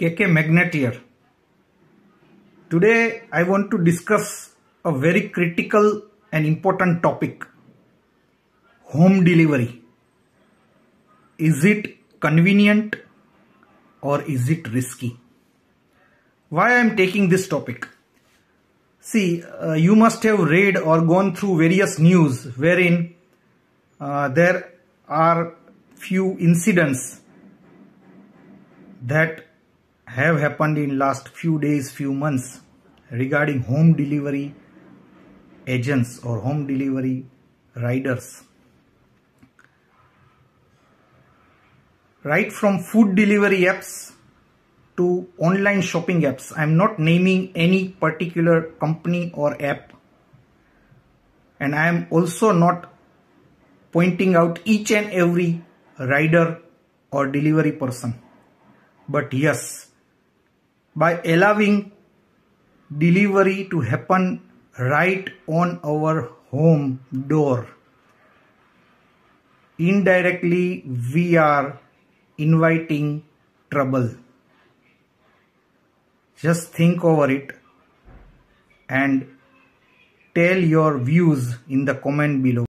KK Magnetier. Today I want to discuss a very critical and important topic. Home delivery. Is it convenient or is it risky? Why I am taking this topic? See, uh, you must have read or gone through various news wherein uh, there are few incidents that have happened in last few days few months regarding home delivery agents or home delivery riders right from food delivery apps to online shopping apps i'm not naming any particular company or app and i am also not pointing out each and every rider or delivery person but yes by allowing delivery to happen right on our home door. Indirectly, we are inviting trouble. Just think over it and tell your views in the comment below.